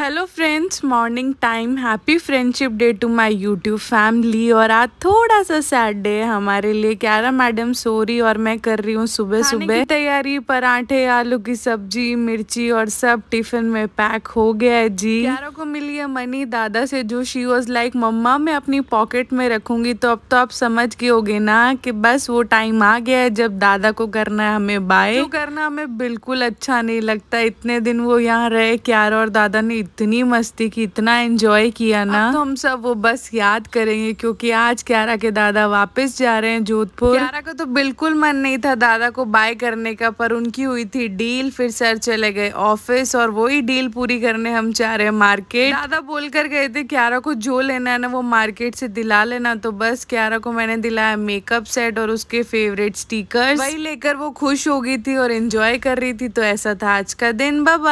hello friends morning time happy friendship day to my YouTube family और आज थोड़ा सा सैड डे है हमारे लिए क्यारा मैडम सो रही और मैं कर रही हूँ सुबह सुबह तैयारी पराठे आलू की सब्जी मिर्ची और सब टिफिन में पैक हो गया है जी क्यारा को मिली है मनी दादा से जो शी वॉज लाइक मम्मा मैं अपनी पॉकेट में रखूंगी तो अब तो आप समझ के हो ना कि बस वो टाइम आ गया है जब दादा को करना है हमें बाय करना हमें बिल्कुल अच्छा नहीं लगता इतने दिन वो यहाँ रहे क्यारा और दादा ने इतनी मस्ती की इतना एंजॉय किया ना तो हम सब वो बस याद करेंगे क्योंकि आज क्यारा के दादा वापस जा रहे हैं जोधपुर क्यारा का तो बिल्कुल मन नहीं था दादा को बाय करने का पर उनकी हुई थी डील फिर सर चले गए ऑफिस और वही डील पूरी करने हम चाह रहे हैं मार्केट दादा बोल कर गए थे क्यारा को जो लेना है ना वो मार्केट से दिला लेना तो बस क्यारा को मैंने दिलाया मेकअप सेट और उसके फेवरेट स्टीकर वही लेकर वो खुश हो गई थी और एंजॉय कर रही थी तो ऐसा था आज का दिन बाबा